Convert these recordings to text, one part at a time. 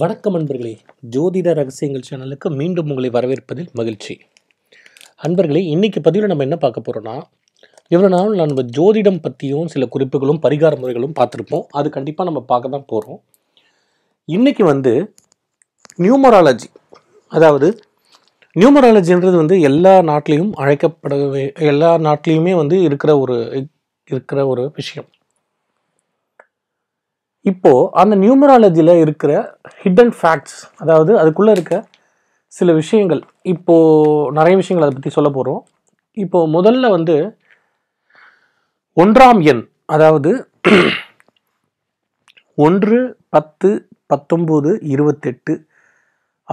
வணக்கம் அன்பர்களே ஜோதிட ரகசியங்கள் சேனலுக்கு மீண்டும் உங்களை வரவேற்பதில் மகிழ்ச்சி அன்பர்களே இன்றைக்கி பதிவில் நம்ம என்ன பார்க்க போகிறோன்னா இவ்வளோ நாள் நம்ம ஜோதிடம் பற்றியும் சில குறிப்புகளும் பரிகார முறைகளும் பார்த்துருப்போம் அது கண்டிப்பாக நம்ம பார்க்க தான் போகிறோம் இன்றைக்கி வந்து நியூமராலஜி அதாவது நியூமராலஜின்றது வந்து எல்லா நாட்லேயும் அழைக்கப்பட எல்லா நாட்லேயுமே வந்து இருக்கிற ஒரு இருக்கிற ஒரு விஷயம் இப்போது அந்த நியூமராலஜியில் இருக்கிற ஹிடன் ஃபேக்ட்ஸ் அதாவது அதுக்குள்ளே இருக்க சில விஷயங்கள் இப்போது நிறைய விஷயங்கள் அதை பற்றி சொல்ல போகிறோம் இப்போது முதல்ல வந்து ஒன்றாம் எண் அதாவது ஒன்று பத்து பத்தொம்போது இருபத்தெட்டு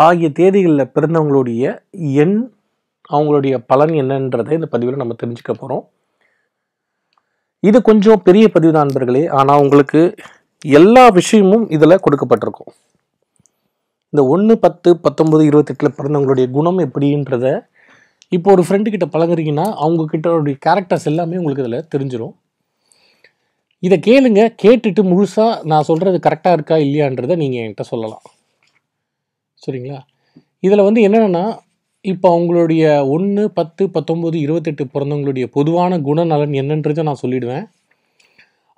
ஆகிய தேதிகளில் பிறந்தவங்களுடைய எண் அவங்களுடைய பலன் என்னன்றதை இந்த பதிவில் நம்ம தெரிஞ்சுக்க போகிறோம் இது கொஞ்சம் பெரிய பதிவு நண்பர்களே ஆனால் உங்களுக்கு எல்லா விஷயமும் இதில் கொடுக்கப்பட்டிருக்கும் இந்த ஒன்று பத்து பத்தொம்பது இருபத்தெட்டில் பிறந்தவங்களுடைய குணம் எப்படின்றத இப்போ ஒரு ஃப்ரெண்டுக்கிட்ட பழகுறீங்கன்னா அவங்கக்கிட்டோடைய கேரக்டர்ஸ் எல்லாமே உங்களுக்கு இதில் தெரிஞ்சிடும் இதை கேளுங்க கேட்டுட்டு முழுசாக நான் சொல்கிறது கரெக்டாக இருக்கா இல்லையான்றதை நீங்கள் என்கிட்ட சொல்லலாம் சரிங்களா இதில் வந்து என்னென்னா இப்போ அவங்களுடைய ஒன்று பத்து பத்தொம்போது இருபத்தெட்டு பிறந்தவங்களுடைய பொதுவான குணநலன் என்னன்றதை நான் சொல்லிவிடுவேன்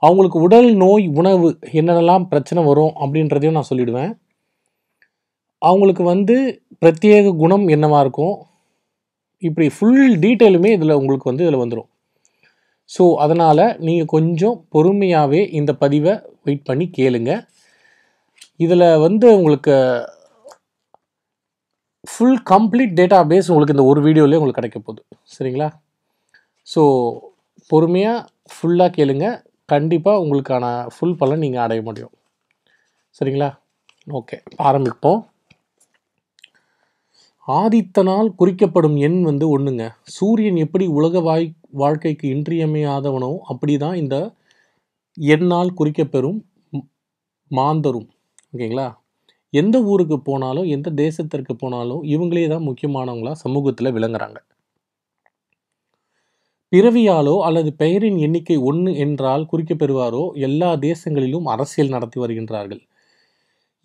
அவங்களுக்கு உடல் நோய் உணவு என்னென்னலாம் பிரச்சனை வரும் அப்படின்றதையும் நான் சொல்லிடுவேன் அவங்களுக்கு வந்து பிரத்யேக குணம் என்னவாக இருக்கும் இப்படி ஃபுல் டீட்டெயிலுமே இதில் உங்களுக்கு வந்து இதில் வந்துடும் ஸோ அதனால் நீங்கள் கொஞ்சம் பொறுமையாகவே இந்த பதிவை வெயிட் பண்ணி கேளுங்க இதில் வந்து உங்களுக்கு ஃபுல் கம்ப்ளீட் டேட்டா பேஸ் உங்களுக்கு இந்த ஒரு வீடியோலேயே உங்களுக்கு கிடைக்க போகுது சரிங்களா ஸோ பொறுமையாக ஃபுல்லாக கேளுங்கள் கண்டிப்பாக உங்களுக்கான ஃபுல் பலன் நீங்கள் அடைய முடியும் சரிங்களா ஓகே ஆரம்பிப்போம் ஆதித்தனால் குறிக்கப்படும் எண் வந்து ஒன்றுங்க சூரியன் எப்படி உலக வாய் வாழ்க்கைக்கு இன்றியமையாதவனோ அப்படி தான் இந்த எண்ணால் குறிக்கப்பெறும் மாந்தரும் ஓகேங்களா எந்த ஊருக்கு போனாலும் எந்த தேசத்திற்கு போனாலும் இவங்களே தான் முக்கியமானவங்களாக சமூகத்தில் விளங்குறாங்க பிறவியாலோ அல்லது பெயரின் எண்ணிக்கை ஒன்று என்றால் குறிக்கப்பெறுவாரோ எல்லா தேசங்களிலும் அரசியல் நடத்தி வருகின்றார்கள்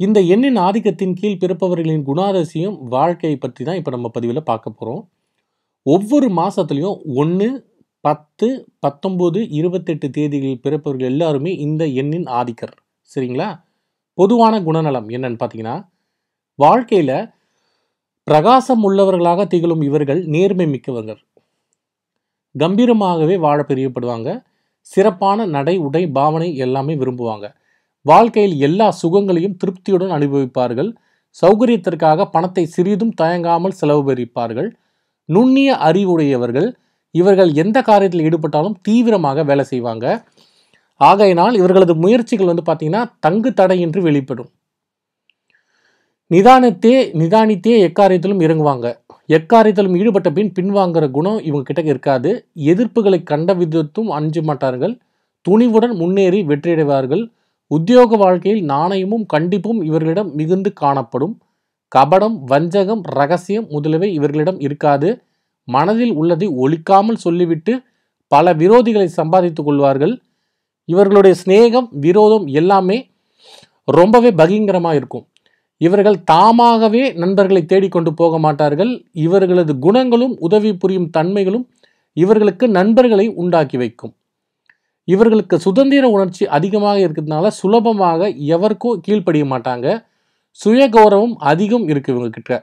இந்த எண்ணின் ஆதிக்கத்தின் கீழ் பிறப்பவர்களின் குணாதிசயம் வாழ்க்கையை பற்றி தான் இப்போ நம்ம பதிவில் பார்க்க போகிறோம் ஒவ்வொரு மாதத்துலேயும் ஒன்று பத்து பத்தொம்போது இருபத்தெட்டு தேதிகளில் பிறப்பவர்கள் எல்லாருமே இந்த எண்ணின் ஆதிக்கர் சரிங்களா பொதுவான குணநலம் என்னன்னு பார்த்தீங்கன்னா வாழ்க்கையில் பிரகாசம் உள்ளவர்களாக திகழும் இவர்கள் நேர்மை மிக்கவர்கள் கம்பீரமாகவே வாழ பிரியப்படுவாங்க சிறப்பான நடை உடை பாவனை எல்லாமே விரும்புவாங்க வாழ்க்கையில் எல்லா சுகங்களையும் திருப்தியுடன் அனுபவிப்பார்கள் சௌகரியத்திற்காக பணத்தை சிறிதும் தயங்காமல் செலவு பெறிப்பார்கள் நுண்ணிய அறிவுடையவர்கள் இவர்கள் எந்த காரியத்தில் ஈடுபட்டாலும் தீவிரமாக வேலை செய்வாங்க ஆகையினால் இவர்களது முயற்சிகள் வந்து பார்த்திங்கன்னா தங்கு தடையின்றி வெளிப்படும் நிதானத்தே நிதானித்தே எக்காரியத்திலும் இறங்குவாங்க எக்காரியத்திலும் ஈடுபட்ட பின் பின்வாங்கிற குணம் இவங்க கிட்ட இருக்காது எதிர்ப்புகளை கண்ட விதத்தும் அஞ்ச மாட்டார்கள் துணிவுடன் முன்னேறி வெற்றியடைவார்கள் உத்தியோக வாழ்க்கையில் நாணயமும் கண்டிப்பும் இவர்களிடம் மிகுந்து காணப்படும் கபடம் வஞ்சகம் ரகசியம் முதலியவை இவர்களிடம் இருக்காது மனதில் உள்ளதை ஒழிக்காமல் சொல்லிவிட்டு பல விரோதிகளை சம்பாதித்து கொள்வார்கள் இவர்களுடைய சிநேகம் விரோதம் எல்லாமே ரொம்பவே பகிங்கரமாக இருக்கும் இவர்கள் தாமாகவே நண்பர்களை தேடிக்கொண்டு போக மாட்டார்கள் இவர்களது குணங்களும் உதவி புரியும் தன்மைகளும் இவர்களுக்கு நண்பர்களை உண்டாக்கி வைக்கும் இவர்களுக்கு சுதந்திர உணர்ச்சி அதிகமாக இருக்கிறதுனால சுலபமாக எவருக்கும் கீழ்ப்படிய மாட்டாங்க சுய கௌரவம் அதிகம் இருக்குது இவங்கக்கிட்ட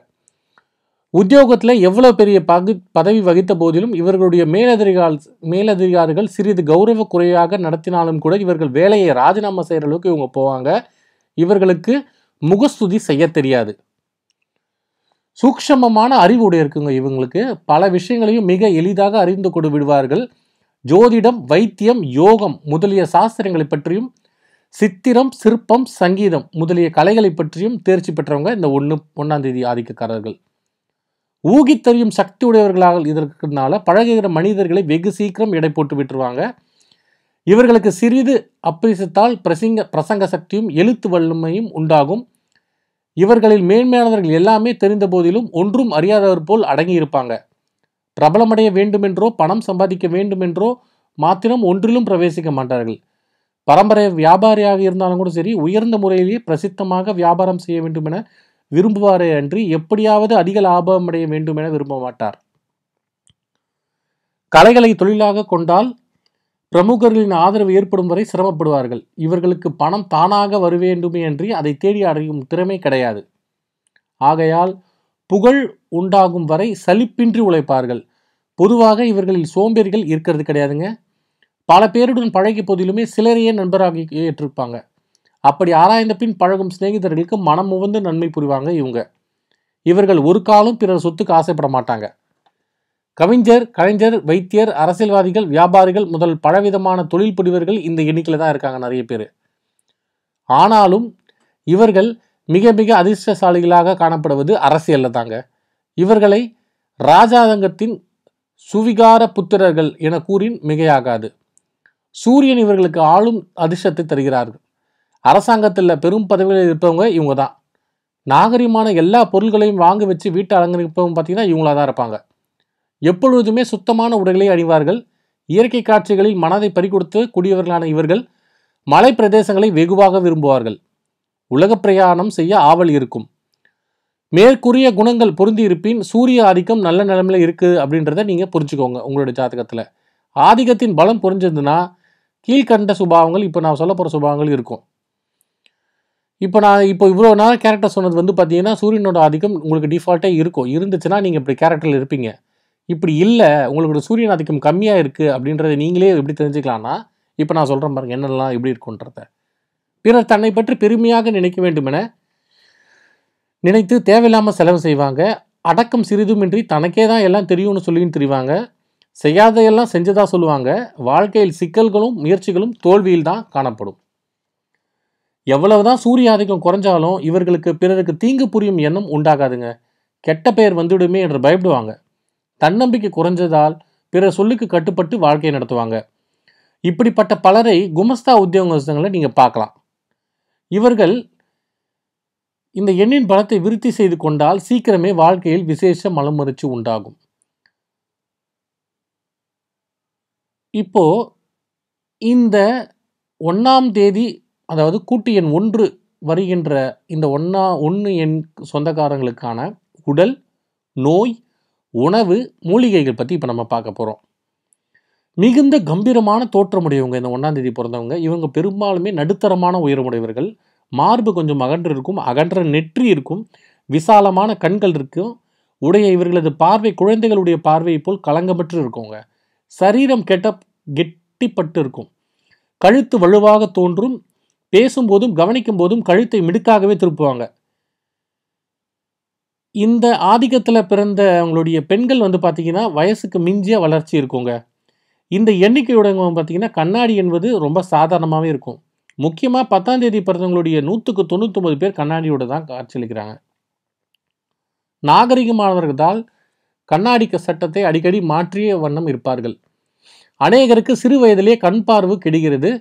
உத்தியோகத்தில் எவ்வளோ பெரிய பகு பதவி வகித்த போதிலும் இவர்களுடைய மேலதிகாரி மேலதிகாரிகள் சிறிது கௌரவ குறையாக நடத்தினாலும் கூட இவர்கள் வேலையை ராஜினாமா செய்கிற அளவுக்கு இவங்க போவாங்க இவர்களுக்கு முகஸ்துதி செய்ய தெரியாது சூக்ஷமமான அறிவுடைய இருக்குங்க இவங்களுக்கு பல விஷயங்களையும் மிக எளிதாக அறிந்து கொண்டு விடுவார்கள் ஜோதிடம் வைத்தியம் யோகம் முதலிய சாஸ்திரங்களை பற்றியும் சித்திரம் சிற்பம் சங்கீதம் முதலிய கலைகளை பற்றியும் தேர்ச்சி பெற்றவங்க இந்த ஒன்று ஒன்றாம் தேதி ஆதிக்கக்காரர்கள் ஊகித்தறியும் சக்தி உடையவர்களாக இதற்குனால பழகுகிற மனிதர்களை வெகு சீக்கிரம் எடை போட்டு விட்டுருவாங்க இவர்களுக்கு சிறிது அப்பிரசித்தால் பிரசிங்க பிரசங்க சக்தியும் எழுத்து வல்லமையும் உண்டாகும் இவர்களில் மேன்மையானவர்கள் எல்லாமே தெரிந்த போதிலும் ஒன்றும் அறியாதவர் போல் அடங்கியிருப்பாங்க பிரபலமடைய வேண்டுமென்றோ பணம் சம்பாதிக்க வேண்டுமென்றோ மாத்திரம் ஒன்றிலும் பிரவேசிக்க மாட்டார்கள் பரம்பரை வியாபாரியாக இருந்தாலும் கூட சரி உயர்ந்த முறையிலேயே பிரசித்தமாக வியாபாரம் செய்ய வேண்டும் என விரும்புவாரே அன்றி எப்படியாவது அதிக லாபம் அடைய வேண்டும் என விரும்ப மாட்டார் கலைகளை தொழிலாக கொண்டால் பிரமுகர்களின் ஆதரவு ஏற்படும் வரை சிரமப்படுவார்கள் இவர்களுக்கு பணம் தானாக வரவேண்டுமே என்று அதை தேடி அடையும் திறமை கிடையாது ஆகையால் புகழ் உண்டாகும் வரை சலிப்பின்றி உழைப்பார்கள் பொதுவாக இவர்களில் சோம்பேறிகள் இருக்கிறது கிடையாதுங்க பல பேருடன் பழகிய போதிலுமே சிலரையே நண்பராக ஏற்றிருப்பாங்க அப்படி ஆராய்ந்த பின் பழகும் சிநேகிதர்களுக்கு மனம் முகந்து நன்மை புரிவாங்க இவங்க இவர்கள் ஒரு காலம் பிறர் சொத்துக்கு ஆசைப்பட மாட்டாங்க கவிஞர் கலைஞர் வைத்தியர் அரசியல்வாதிகள் வியாபாரிகள் முதல் பலவிதமான தொழில் புரிவர்கள் இந்த எண்ணிக்கையில் தான் இருக்காங்க நிறைய பேர் ஆனாலும் இவர்கள் மிக மிக அதிர்ஷ்டசாலிகளாக காணப்படுவது அரசியலில் தாங்க இவர்களை ராஜாதங்கத்தின் சுவிகார புத்திரர்கள் என கூறின் மிகையாகாது சூரியன் இவர்களுக்கு ஆளும் அதிர்ஷ்டத்தை தருகிறார்கள் அரசாங்கத்தில் பெரும் பதவியில் இருப்பவங்க இவங்க தான் நாகரிகமான எல்லா பொருள்களையும் வாங்கி வச்சு வீட்டை அலங்கரிப்பவங்க பார்த்தீங்கன்னா இவங்களா தான் இருப்பாங்க எப்பொழுதுமே சுத்தமான உடைகளை அணிவார்கள் இயற்கை காட்சிகளில் மனதை பறிகொடுத்து கூடியவர்களான இவர்கள் மலை பிரதேசங்களை வெகுவாக விரும்புவார்கள் உலக பிரயாணம் செய்ய ஆவல் இருக்கும் மேற்கூறிய குணங்கள் பொருந்தி இருப்பின் சூரிய ஆதிக்கம் நல்ல நிலைமையில் இருக்குது அப்படின்றத நீங்கள் புரிஞ்சுக்கோங்க உங்களுடைய ஜாதகத்தில் ஆதிக்கத்தின் பலம் புரிஞ்சிருந்துன்னா கீழ்கண்ட சுபாவங்கள் இப்போ நான் சொல்ல போகிற சுபாவங்கள் இருக்கும் இப்போ நான் இப்போ இவ்வளோ நேரம் கேரக்டர் சொன்னது வந்து பார்த்தீங்கன்னா சூரியனோட ஆதிக்கம் உங்களுக்கு டிஃபால்ட்டே இருக்கும் இருந்துச்சுன்னா நீங்கள் இப்படி கேரக்டரில் இருப்பீங்க இப்படி இல்லை உங்களுக்கு சூரியன் ஆதிக்கம் கம்மியாக இருக்குது அப்படின்றத நீங்களே எப்படி தெரிஞ்சுக்கலாம்னா இப்போ நான் சொல்கிறேன் பாருங்கள் என்னெல்லாம் எப்படி இருக்குன்றத பிறர் தன்னை பற்றி பெருமையாக நினைக்க வேண்டுமென நினைத்து தேவையில்லாமல் செலவு செய்வாங்க அடக்கம் சிறிதுமின்றி தனக்கே தான் எல்லாம் தெரியும்னு சொல்லியும் தெரிவாங்க செய்யாதையெல்லாம் செஞ்சதாக சொல்லுவாங்க வாழ்க்கையில் சிக்கல்களும் முயற்சிகளும் தோல்வியில் தான் காணப்படும் எவ்வளவுதான் சூரிய ஆதிக்கம் குறைஞ்சாலும் இவர்களுக்கு பிறருக்கு தீங்கு புரியும் எண்ணம் உண்டாகாதுங்க கெட்ட பெயர் வந்துவிடுமே என்று பயப்படுவாங்க தன்னம்பிக்கை குறைஞ்சதால் பிற சொல்லுக்கு கட்டுப்பட்டு வாழ்க்கையை நடத்துவாங்க இப்படிப்பட்ட பலரை குமஸ்தா உத்தியோகங்களை நீங்கள் பார்க்கலாம் இவர்கள் இந்த எண்ணின் பலத்தை விருத்தி செய்து கொண்டால் சீக்கிரமே வாழ்க்கையில் விசேஷ மலமரிச்சு உண்டாகும் இப்போ இந்த ஒன்றாம் தேதி அதாவது கூட்டு எண் ஒன்று வருகின்ற இந்த ஒன்றா ஒன்று எண் சொந்தக்காரங்களுக்கான உடல் நோய் உணவு மூலிகைகள் பற்றி இப்போ நம்ம பார்க்க போகிறோம் மிகுந்த கம்பீரமான தோற்றமுடையவங்க இந்த ஒன்றாந்தேதி பிறந்தவங்க இவங்க பெரும்பாலுமே நடுத்தரமான உயரமுடையவர்கள் மார்பு கொஞ்சம் அகன்று இருக்கும் அகன்ற நெற்றி இருக்கும் விசாலமான கண்கள் இருக்கும் உடைய இவர்களது பார்வை குழந்தைகளுடைய பார்வையை போல் கலங்கப்பட்டு இருக்கவங்க சரீரம் கெட்ட கெட்டிப்பட்டு இருக்கும் கழுத்து வலுவாக தோன்றும் பேசும்போதும் கவனிக்கும் போதும் கழுத்தை மிடுக்காகவே திருப்புவாங்க இந்த ஆதிக்கத்தில் பிறந்த அவங்களுடைய பெண்கள் வந்து பார்த்திங்கன்னா வயசுக்கு மிஞ்சிய வளர்ச்சி இருக்குங்க இந்த எண்ணிக்கையுடங்க பார்த்திங்கன்னா கண்ணாடி என்பது ரொம்ப சாதாரணமாகவே இருக்கும் முக்கியமாக பத்தாம் தேதி பிறந்தவங்களுடைய நூற்றுக்கு தொண்ணூற்றொம்பது பேர் கண்ணாடியோடு தான் காட்சியளிக்கிறாங்க நாகரிகமானவர்களால் கண்ணாடிக்க சட்டத்தை அடிக்கடி மாற்றிய வண்ணம் இருப்பார்கள் அநேகருக்கு சிறு வயதிலே கண் பார்வு கெடுகிறது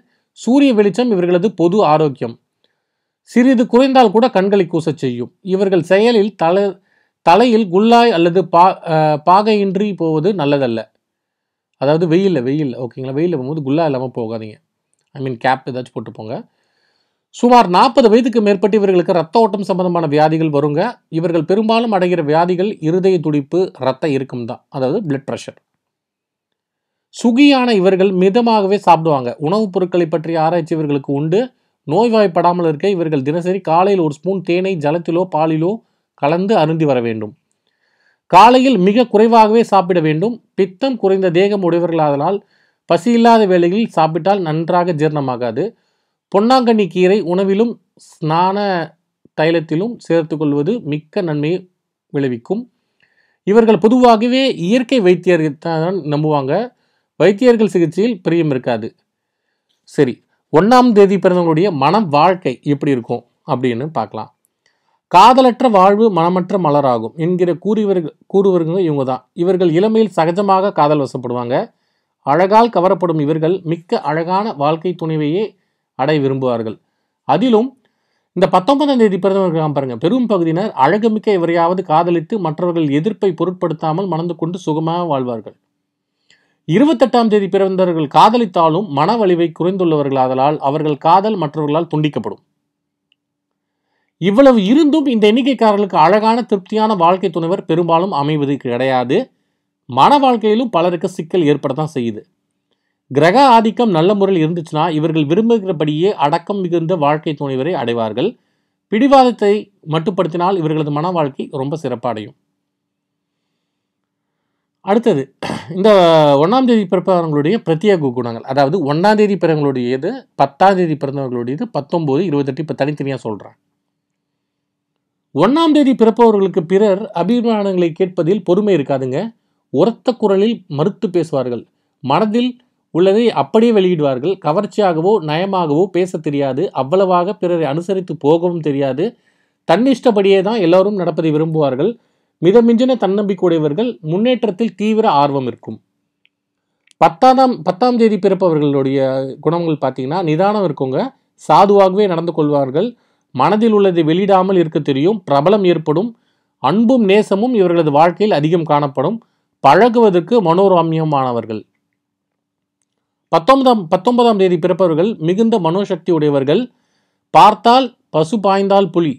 சூரிய வெளிச்சம் இவர்களது பொது ஆரோக்கியம் சிறிது குறைந்தால் கூட கண்களை கூச செய்யும் இவர்கள் செயலில் தல தலையில் குல்லாய் அல்லது பா பாகையின்றி போவது நல்லதல்ல அதாவது வெயிலில் வெயிலில் ஓகேங்களா வெயிலில் போகும்போது குல்லா இல்லாமல் போகாதீங்க ஐ மீன் கேப் ஏதாச்சும் போட்டு போங்க சுமார் நாற்பது வயதுக்கு மேற்பட்ட இவர்களுக்கு ரத்த ஓட்டம் சம்பந்தமான வியாதிகள் வருங்க இவர்கள் பெரும்பாலும் அடைகிற வியாதிகள் இருதய துடிப்பு ரத்த இருக்கும் தான் அதாவது பிளட் ப்ரெஷர் சுகியான இவர்கள் மிதமாகவே சாப்பிடுவாங்க உணவுப் பொருட்களை பற்றிய ஆராய்ச்சி இவர்களுக்கு உண்டு நோய்வாய்ப்படாமல் இருக்க இவர்கள் தினசரி காலையில் ஒரு ஸ்பூன் தேனை ஜலத்திலோ பாலிலோ கலந்து அருந்தி வர வேண்டும் காலையில் மிக குறைவாகவே சாப்பிட வேண்டும் பித்தம் குறைந்த தேகம் உடையவர்களாதனால் பசி இல்லாத வேளையில் சாப்பிட்டால் நன்றாக ஜீரணமாகாது பொன்னாங்கண்ணி கீரை உணவிலும் ஸ்நான தைலத்திலும் சேர்த்துக்கொள்வது மிக்க நன்மையை விளைவிக்கும் இவர்கள் பொதுவாகவே இயற்கை வைத்தியர்கள் தான் நம்புவாங்க வைத்தியர்கள் சிகிச்சையில் பிரியம் இருக்காது சரி ஒன்றாம் தேதி பிறந்தவங்களுடைய மனம் வாழ்க்கை எப்படி இருக்கும் அப்படின்னு பார்க்கலாம் காதலற்ற வாழ்வு மனமற்ற மலராகும் என்கிற கூறியவர் கூறுவர்கள் இவங்க தான் இவர்கள் இளமையில் சகஜமாக காதல் வசப்படுவாங்க அழகால் கவரப்படும் இவர்கள் மிக்க அழகான வாழ்க்கை துணைவையே அடைய விரும்புவார்கள் அதிலும் இந்த பத்தொன்பதாம் தேதி பிறந்தவர்கள் பாருங்கள் பெரும் பகுதியினர் அழகுமிக்க இவரையாவது காதலித்து மற்றவர்கள் எதிர்ப்பை பொருட்படுத்தாமல் மணந்து கொண்டு சுகமாக வாழ்வார்கள் இருபத்தெட்டாம் தேதி பிறந்தவர்கள் காதலித்தாலும் மன வலிவை குறைந்துள்ளவர்களாதலால் அவர்கள் காதல் மற்றவர்களால் துண்டிக்கப்படும் இவ்வளவு இருந்தும் இந்த எண்ணிக்கைக்காரர்களுக்கு அழகான திருப்தியான வாழ்க்கை துணைவர் பெரும்பாலும் அமைவது கிடையாது மன வாழ்க்கையிலும் பலருக்கு சிக்கல் ஏற்படத்தான் செய்யுது கிரக ஆதிக்கம் நல்ல முறையில் இருந்துச்சுன்னா இவர்கள் விரும்புகிறபடியே அடக்கம் மிகுந்த வாழ்க்கை துணைவரை அடைவார்கள் பிடிவாதத்தை மட்டுப்படுத்தினால் இவர்களது மன வாழ்க்கை ரொம்ப சிறப்படையும் அடுத்தது இந்த ஒன்றாம் தேதி பிறப்பவர்களுடைய பிரத்யேக குணங்கள் அதாவது ஒன்றாம் தேதி பிறவங்களுடையது பத்தாம் தேதி பிறந்தவர்களுடையது பத்தொம்போது இருபத்தெட்டு இப்போ தனித்தனியாக சொல்கிறேன் ஒன்றாம் தேதி பிறப்பவர்களுக்கு பிறர் அபிமானங்களை கேட்பதில் பொறுமை இருக்காதுங்க உரத்த குரலில் மறுத்து பேசுவார்கள் மனதில் உள்ளதை அப்படியே வெளியிடுவார்கள் கவர்ச்சியாகவோ நயமாகவோ பேச தெரியாது அவ்வளவாக பிறரை அனுசரித்து போகவும் தெரியாது தன்னிஷ்டப்படியே தான் எல்லோரும் நடப்பதை விரும்புவார்கள் மிதமிஞ்சின தன்னம்பிக்கையுடையவர்கள் முன்னேற்றத்தில் தீவிர ஆர்வம் இருக்கும் பத்தாம் பத்தாம் தேதி பிறப்பவர்களுடைய குணங்கள் பார்த்தீங்கன்னா நிதானம் இருக்குங்க சாதுவாகவே நடந்து கொள்வார்கள் மனதில் உள்ளதை வெளியிடாமல் இருக்க தெரியும் பிரபலம் ஏற்படும் அன்பும் நேசமும் இவர்களது வாழ்க்கையில் அதிகம் காணப்படும் பழகுவதற்கு மனோராமியமானவர்கள் பத்தொன்பதாம் பத்தொன்பதாம் தேதி பிறப்பவர்கள் மிகுந்த மனோசக்தி உடையவர்கள் பார்த்தால் பசு பாய்ந்தால் புலி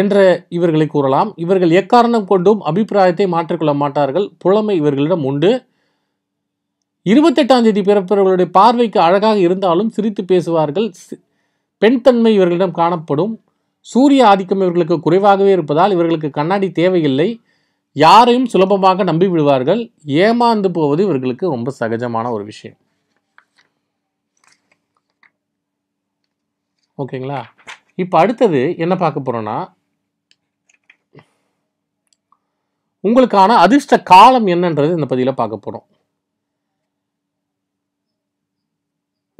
என்ற இவர்களை கூறலாம் இவர்கள் எக்காரணம் கொண்டும் அபிப்பிராயத்தை மாற்றிக்கொள்ள மாட்டார்கள் புலமை இவர்களிடம் உண்டு இருபத்தெட்டாம் தேதி பிறப்பவர்களுடைய பார்வைக்கு அழகாக இருந்தாலும் சிரித்து பேசுவார்கள் பெண் தன்மை இவர்களிடம் காணப்படும் சூரிய ஆதிக்கம் இவர்களுக்கு குறைவாகவே இருப்பதால் இவர்களுக்கு கண்ணாடி தேவையில்லை யாரையும் சுலபமாக நம்பிவிடுவார்கள் ஏமாந்து போவது இவர்களுக்கு ரொம்ப சகஜமான ஒரு விஷயம் ஓகேங்களா இப்போ அடுத்தது என்ன பார்க்க போகிறோன்னா உங்களுக்கான அதிர்ஷ்ட காலம் என்னன்றது இந்த பதியில் பார்க்க போகிறோம்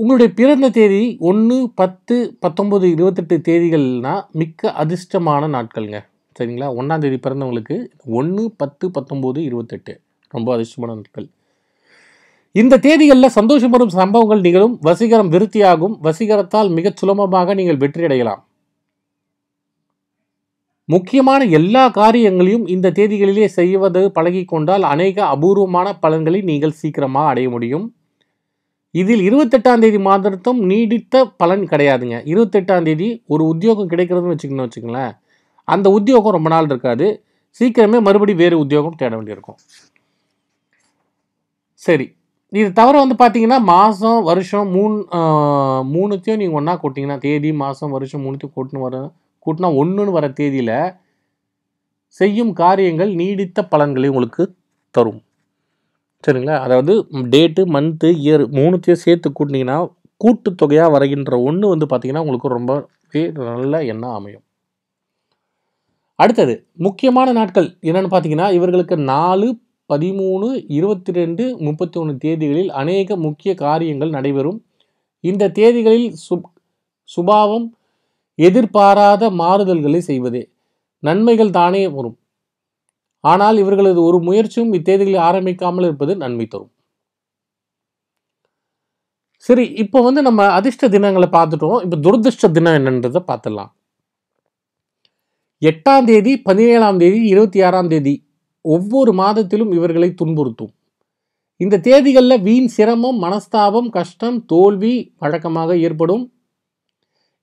உங்களுடைய பிறந்த தேதி ஒன்று பத்து பத்தொம்பது இருபத்தெட்டு தேதிகள்னால் மிக்க அதிர்ஷ்டமான நாட்கள்ங்க சரிங்களா ஒன்றாம் தேதி பிறந்தவங்களுக்கு ஒன்று பத்து பத்தொம்போது இருபத்தெட்டு ரொம்ப அதிர்ஷ்டமான நாட்கள் இந்த தேதிகளில் சந்தோஷப்படும் சம்பவங்கள் நிகழும் வசீகரம் விருத்தியாகும் வசீகரத்தால் மிகச் சுலபமாக நீங்கள் வெற்றியடையலாம் முக்கியமான எல்லா காரியங்களையும் இந்த தேதிகளிலே செய்வது பழகி கொண்டால் அநேக அபூர்வமான பலன்களை நீங்கள் சீக்கிரமாக அடைய முடியும் இதில் இருபத்தெட்டாம் தேதி மாதத்தும் நீடித்த பலன் கிடையாதுங்க இருபத்தெட்டாம் தேதி ஒரு உத்தியோகம் கிடைக்கிறதுன்னு வச்சுக்கணும்னு வச்சுக்கங்களேன் அந்த உத்தியோகம் ரொம்ப நாள் இருக்காது சீக்கிரமே மறுபடியும் வேறு உத்தியோகம் தேட வேண்டியிருக்கும் சரி இது தவிர வந்து பார்த்தீங்கன்னா மாதம் வருஷம் மூணு மூணுத்தையும் நீங்கள் ஒன்றா கூட்டிங்கன்னா தேதி மாதம் வருஷம் மூணுத்தையும் கூட்டின்னு வர கூட்டினா ஒன்றுன்னு வர தேதியில் செய்யும் காரியங்கள் நீடித்த பலன்களை உங்களுக்கு தரும் சரிங்களா அதாவது டேட்டு மந்த்து இயர் மூணுத்தையும் சேர்த்து கூட்டினீங்கன்னா கூட்டுத்தொகையாக வரைகின்ற ஒன்று வந்து பார்த்திங்கன்னா உங்களுக்கு ரொம்பவே நல்ல எண்ணம் அமையும் அடுத்தது முக்கியமான நாட்கள் என்னென்னு பார்த்தீங்கன்னா இவர்களுக்கு நாலு பதிமூணு இருபத்தி ரெண்டு முப்பத்தி ஒன்று தேதிகளில் அநேக முக்கிய காரியங்கள் நடைபெறும் இந்த தேதிகளில் சு சுபாவம் எதிர்பாராத மாறுதல்களை செய்வதே நன்மைகள் தானே வரும் ஆனால் இவர்களது ஒரு முயற்சியும் இத்தேதிகளில் ஆரம்பிக்காமல் இருப்பது நன்மை தரும் சரி இப்போ வந்து நம்ம அதிர்ஷ்ட தினங்களை பார்த்துட்டோம் இப்போ துரதிர்ஷ்ட தினம் என்னன்றதை பார்த்துடலாம் எட்டாம் தேதி பதினேழாம் தேதி இருபத்தி ஆறாம் தேதி ஒவ்வொரு மாதத்திலும் இவர்களை துன்புறுத்தும் இந்த தேதிகளில் வீண் சிரமம் மனஸ்தாபம் கஷ்டம் தோல்வி வழக்கமாக ஏற்படும்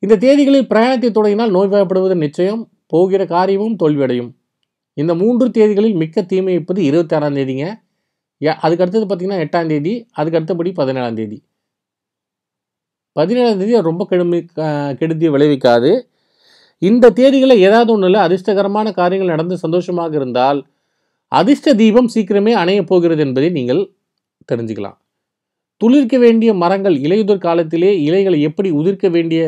இந்த தேதிகளில் பிரயாணத்தை தொடங்கினால் நோய்வாய்ப்படுவது நிச்சயம் போகிற காரியமும் தோல்வியடையும் இந்த மூன்று தேதிகளில் மிக்க தீமை இருப்பது இருபத்தி ஆறாம் தேதிங்க அதுக்கு அடுத்தது பார்த்திங்கன்னா எட்டாம் தேதி அதுக்கு அடுத்தபடி பதினேழாம் தேதி பதினேழாம் தேதி ரொம்ப கெடுமை கெடுதி விளைவிக்காது இந்த தேதிகளில் ஏதாவது ஒன்றில் அதிர்ஷ்டகரமான காரியங்கள் நடந்து சந்தோஷமாக இருந்தால் அதிர்ஷ்ட தீபம் சீக்கிரமே அணைய போகிறது என்பதை நீங்கள் தெரிஞ்சுக்கலாம் துளிர்க்க வேண்டிய மரங்கள் இலையுதிர் காலத்திலே இலைகளை எப்படி உதிர்க்க வேண்டிய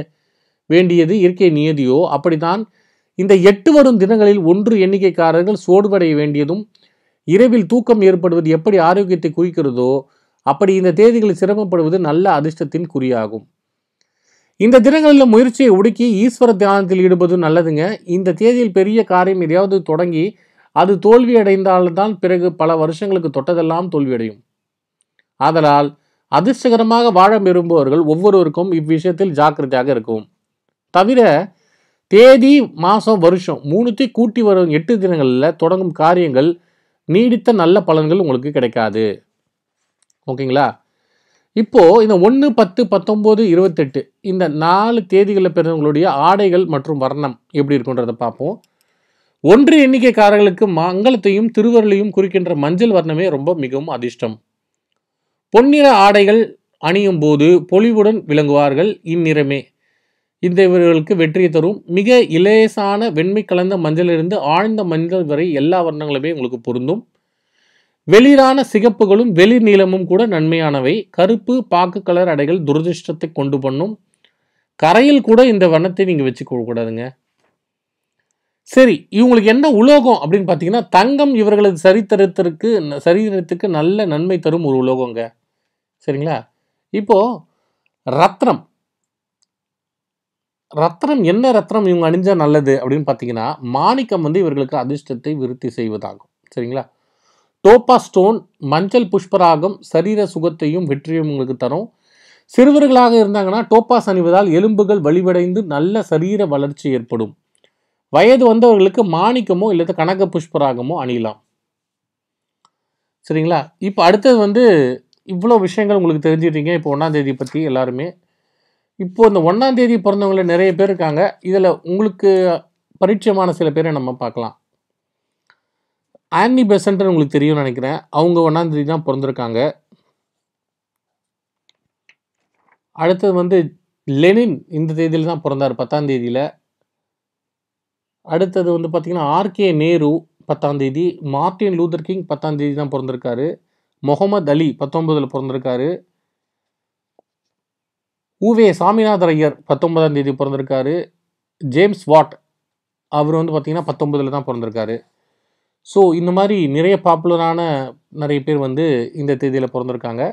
வேண்டியது இயற்கை நியதியோ அப்படித்தான் இந்த எட்டு வரும் தினங்களில் ஒன்று எண்ணிக்கைக்காரர்கள் சோடுபடைய வேண்டியதும் இரவில் தூக்கம் ஏற்படுவது எப்படி ஆரோக்கியத்தை குறிக்கிறதோ அப்படி இந்த தேதிகளில் சிரமப்படுவது நல்ல அதிர்ஷ்டத்தின் குறியாகும் இந்த தினங்களில் முயற்சியை ஒடுக்கி ஈஸ்வர தியானத்தில் ஈடுபது நல்லதுங்க இந்த தேதியில் பெரிய காரியம் எதையாவது தொடங்கி அது தோல்வியடைந்தால்தான் பிறகு பல வருஷங்களுக்கு தொட்டதெல்லாம் தோல்வியடையும் ஆதலால் அதிர்ஷ்டகரமாக வாழ விரும்புபவர்கள் ஒவ்வொருவருக்கும் இவ்விஷயத்தில் ஜாக்கிரதையாக இருக்கும் தவிர தேதி மாதம் வருஷம் மூணுத்தையும் கூட்டி வரும் எட்டு தினங்களில் தொடங்கும் காரியங்கள் நீடித்த நல்ல பலன்கள் உங்களுக்கு கிடைக்காது ஓகேங்களா இப்போது இந்த ஒன்று பத்து பத்தொம்போது இருபத்தெட்டு இந்த நாலு தேதிகளில் பிறந்தவங்களுடைய ஆடைகள் மற்றும் வர்ணம் எப்படி இருக்குன்றதை பார்ப்போம் ஒன்று எண்ணிக்கைக்காரர்களுக்கு மங்களத்தையும் திருவருளையும் குறிக்கின்ற மஞ்சள் வர்ணமே ரொம்ப மிகவும் அதிர்ஷ்டம் பொன்னிற ஆடைகள் அணியும் போது பொலிவுடன் விளங்குவார்கள் இந்நிறமே இந்த இவர்களுக்கு வெற்றியை தரும் மிக இலேசான வெண்மை கலந்த மஞ்சளிலிருந்து ஆழ்ந்த மஞ்சள் வரை எல்லா வர்ணங்களுமே உங்களுக்கு பொருந்தும் வெளிரான சிகப்புகளும் வெளிர் நீளமும் கூட நன்மையானவை கருப்பு பாக்கு கலர் அடைகள் துரதிருஷ்டத்தை கொண்டு பண்ணும் கரையில் கூட இந்த வண்ணத்தை நீங்கள் வச்சு கூடாதுங்க சரி இவங்களுக்கு என்ன உலோகம் அப்படின்னு பார்த்தீங்கன்னா தங்கம் இவர்களது சரித்திரத்திற்கு சரீரத்துக்கு நல்ல நன்மை தரும் ஒரு உலோகங்க சரிங்களா இப்போது ரத்னம் ரத்னம் என்ன ரத்னம் இவங்க அணிஞ்சால் நல்லது அப்படின்னு பார்த்தீங்கன்னா மாணிக்கம் வந்து இவர்களுக்கு அதிர்ஷ்டத்தை விருத்தி செய்வதாகும் சரிங்களா டோப்பா ஸ்டோன் மஞ்சள் புஷ்பராகம் சரீர சுகத்தையும் வெற்றியும் உங்களுக்கு தரும் சிறுவர்களாக இருந்தாங்கன்னா டோப்பாஸ் அணிவதால் எலும்புகள் வலிவடைந்து நல்ல சரீர வளர்ச்சி ஏற்படும் வயது வந்தவர்களுக்கு மாணிக்கமோ இல்லை கனக புஷ்பராகமோ அணியலாம் சரிங்களா இப்போ அடுத்தது வந்து இவ்வளோ விஷயங்கள் உங்களுக்கு தெரிஞ்சுட்டீங்க இப்போ ஒன்றாந்தேதி பற்றி எல்லாருமே இப்போது இந்த ஒன்றாம் தேதி பிறந்தவங்கள நிறைய பேர் இருக்காங்க இதில் உங்களுக்கு பரிச்சயமான சில பேரை நம்ம பார்க்கலாம் ஆன்னி பெசன்ட்னு உங்களுக்கு தெரியும்னு நினைக்கிறேன் அவங்க ஒன்றாம் தேதி தான் பிறந்திருக்காங்க அடுத்தது வந்து லெனின் இந்த தேதியில் தான் பிறந்தார் பத்தாம் தேதியில் அடுத்தது வந்து பார்த்திங்கன்னா ஆர்கே நேரு பத்தாம் தேதி மார்டின் லூதர் கிங் பத்தாம் தேதி தான் பிறந்திருக்காரு முகமது அலி பத்தொம்பதில் பிறந்திருக்காரு ஊவே சாமிநாதர் ஐயர் பத்தொன்பதாம் தேதி பிறந்திருக்காரு ஜேம்ஸ் வாட் அவர் வந்து பார்த்திங்கன்னா பத்தொன்பதில் தான் பிறந்திருக்காரு ஸோ இந்த மாதிரி நிறைய பாப்புலரான நிறைய பேர் வந்து இந்த தேதியில் பிறந்திருக்காங்க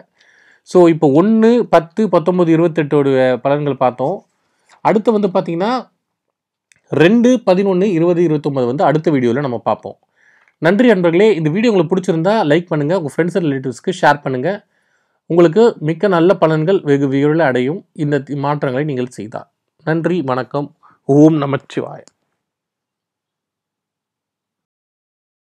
ஸோ இப்போ ஒன்று பத்து பத்தொம்பது இருபத்தெட்டோட பலன்கள் பார்த்தோம் அடுத்து வந்து பார்த்திங்கன்னா ரெண்டு பதினொன்று இருபது இருபத்தொம்பது வந்து அடுத்த வீடியோவில் நம்ம பார்ப்போம் நன்றி நண்பர்களே இந்த வீடியோ உங்களுக்கு பிடிச்சிருந்தா லைக் பண்ணுங்கள் உங்கள் ஃப்ரெண்ட்ஸ் அண்ட் ரிலேட்டிவ்ஸ்க்கு ஷேர் பண்ணுங்கள் உங்களுக்கு மிக்க நல்ல பலன்கள் வெகு விரைவில் அடையும் இந்த மாற்றங்களை நீங்கள் செய்தால் நன்றி வணக்கம் ஓம் நமச்சிவாயம்